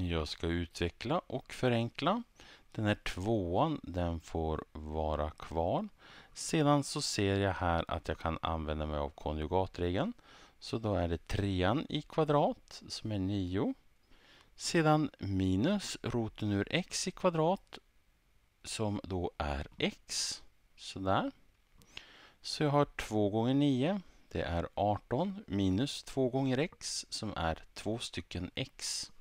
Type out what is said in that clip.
Jag ska utveckla och förenkla. Den här tvåan den får vara kvar. Sedan så ser jag här att jag kan använda mig av konjugatregeln. Så då är det trean i kvadrat som är 9. Sedan minus roten ur x i kvadrat som då är x. Sådär. Så jag har 2 gånger 9. Det är 18 minus 2 gånger x som är 2 stycken x.